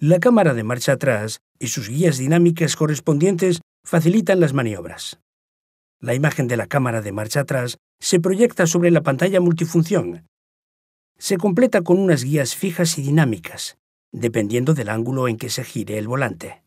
La cámara de marcha atrás y sus guías dinámicas correspondientes facilitan las maniobras. La imagen de la cámara de marcha atrás se proyecta sobre la pantalla multifunción. Se completa con unas guías fijas y dinámicas, dependiendo del ángulo en que se gire el volante.